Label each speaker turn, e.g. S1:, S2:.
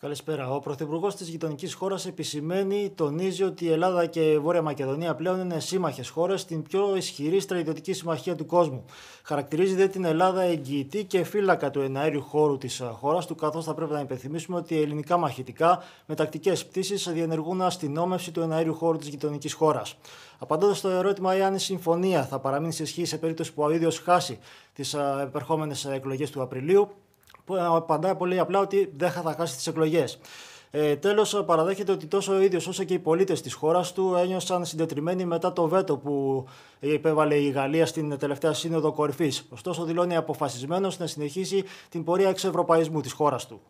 S1: Καλησπέρα. Ο Πρωθυπουργός της γειτονικής χώρας επισημαίνει, τονίζει ότι η Ελλάδα και η Βόρεια Μακεδονία πλέον είναι σύμμαχες χώρες στην πιο ισχυρή στρατιωτική συμμαχία του κόσμου. Χαρακτηρίζει δε την Ελλάδα εγγυητή και φύλακα του εναέριου χώρου της ε, χώρας του, καθώς θα πρέπει να υπενθυμίσουμε ότι οι ελληνικά μαχητικά με τακτικές πτήσεις διενεργούν αστυνόμευση του εναέριου χώρου της γειτονικής χώρας. Απαντώντας στο ερώτημα εάν η συμφωνία θα παραμείνει σε ισχύ σε περίπτωση που ο ίδιος χάσει τις ε, επερχόμενες εκλογές του Απριλίου, απαντάει πολύ απλά ότι δεν θα χάσει τις εκλογές. Ε, Τέλος, παραδέχεται ότι τόσο ο ίδιος όσο και οι πολίτες της χώρας του ένιωσαν συντετριμένοι μετά το βέτο που υπέβαλε η Γαλλία στην τελευταία σύνοδο κορυφής. Ωστόσο, δηλώνει αποφασισμένος να συνεχίσει την πορεία εξευρωπαϊσμού της χώρας του.